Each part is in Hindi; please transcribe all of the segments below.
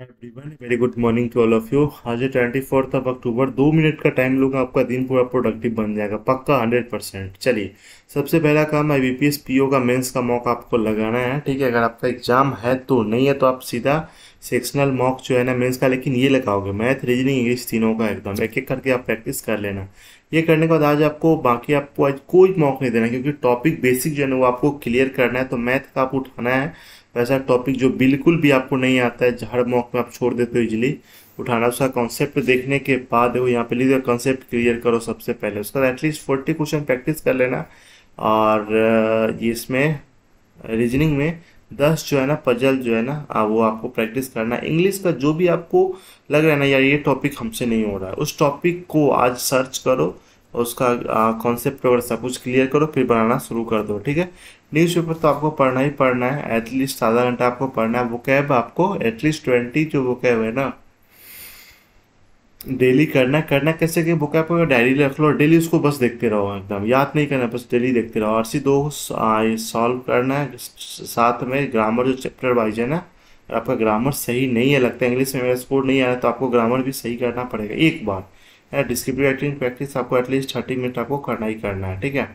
everyone very good morning to all of you आज ट्वेंटी फोर्थ ऑफ अक्टूबर दो मिनट का टाइम लूंगा आपका दिन पूरा प्रोडक्टिव बन जाएगा पक्का हंड्रेड परसेंट चलिए सबसे पहला काम I B P S P O का मेन्स का मॉक आपको लगाना है ठीक है अगर आपका एग्जाम है तो नहीं है तो आप सीधा सेक्शनल मॉक जो है ना मेन्स का लेकिन ये लगाओगे मैथ रीजनिंग इंग्लिश तीनों का एकदम एक एक करके आप प्रैक्टिस कर लेना ये करने के बाद आज आपको बाकी आपको आज कोई मौका नहीं देना क्योंकि टॉपिक बेसिक जो है वो आपको क्लियर करना है तो मैथ का आपको उठाना है वैसा तो टॉपिक जो बिल्कुल भी आपको नहीं आता है हर मौक में आप छोड़ देते हो इजिली उठाना उसका कॉन्सेप्ट देखने के बाद वो यहाँ पे लीजिए कॉन्सेप्ट क्लियर करो सबसे पहले उसके बाद एटलीस्ट फोर्टी क्वेश्चन प्रैक्टिस कर लेना और ये इसमें रीजनिंग में दस जो है ना पजल जो है ना आ, वो आपको प्रैक्टिस करना है इंग्लिश का जो भी आपको लग रहा है ना यार ये टॉपिक हमसे नहीं हो रहा है उस टॉपिक को आज सर्च करो उसका कॉन्सेप्ट वगैरह सब कुछ क्लियर करो फिर बनाना शुरू कर दो ठीक है न्यूज़पेपर तो आपको पढ़ना ही पढ़ना है एटलीस्ट आधा घंटा आपको पढ़ना है वो कैब आपको एटलीस्ट ट्वेंटी जो वो कैब है ना डेली करना करना कैसे कि बुक ऐप डायरी रख लो डेली उसको बस देखते रहो एकदम याद नहीं करना बस डेली देखते रहो और सी दो सॉल्व करना है साथ में ग्रामर जो चैप्टर वाइज है ना आपका ग्रामर सही नहीं है लगता है इंग्लिश में मेरा स्कोर नहीं आ रहा तो आपको ग्रामर भी सही करना पड़ेगा एक बार है डिस्क्रिप्टिव राइटिंग प्रैक्टिस आपको एटलीस्ट थर्टी मिनट आपको करना ही करना है ठीक है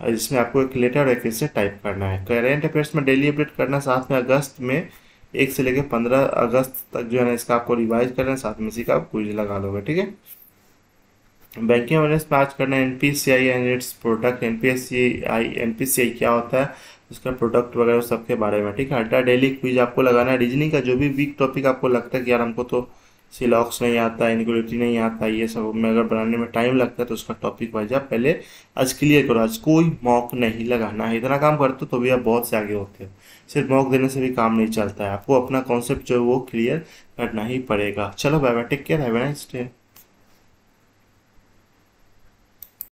और जिसमें आपको एक लेटर और एक टाइप करना है करेंट अफेयर्स में डेली अपडेट करना साथ में अगस्त में एक से लेकर पंद्रह अगस्त तक जो है ना इसका आपको रिवाइज करना है साथ में इसी का आप क्विज लगा लोगे ठीक है बैंकिंग अवेयरनेस में आज करना है N P C I and its product N P S C I N P C I क्या होता है उसका प्रोडक्ट वगैरह सबके बारे में ठीक है अड्डा डेली क्विज आपको लगाना है रीजनिंग का जो भी वीक टॉपिक आपको लगता है कि यार हमको तो सिलॉक्स नहीं आता इनक्यूलिटी नहीं आता ये सब में अगर बनाने में टाइम लगता है तो उसका टॉपिक वाइज आप पहले आज क्लियर करो आज कोई मॉक नहीं लगाना है इतना काम करते हो तो भी आप बहुत से आगे होते हो सिर्फ मॉक देने से भी काम नहीं चलता है आपको अपना कॉन्सेप्ट जो है वो क्लियर करना ही पड़ेगा चलो bye bye take care have nice day